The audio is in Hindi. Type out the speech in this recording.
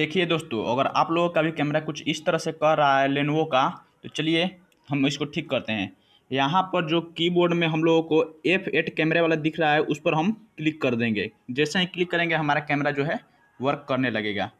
देखिए दोस्तों अगर आप लोगों का भी कैमरा कुछ इस तरह से कर रहा है लेनवो का तो चलिए हम इसको ठीक करते हैं यहाँ पर जो कीबोर्ड में हम लोगों को एफ एट कैमरे वाला दिख रहा है उस पर हम क्लिक कर देंगे जैसे ही क्लिक करेंगे हमारा कैमरा जो है वर्क करने लगेगा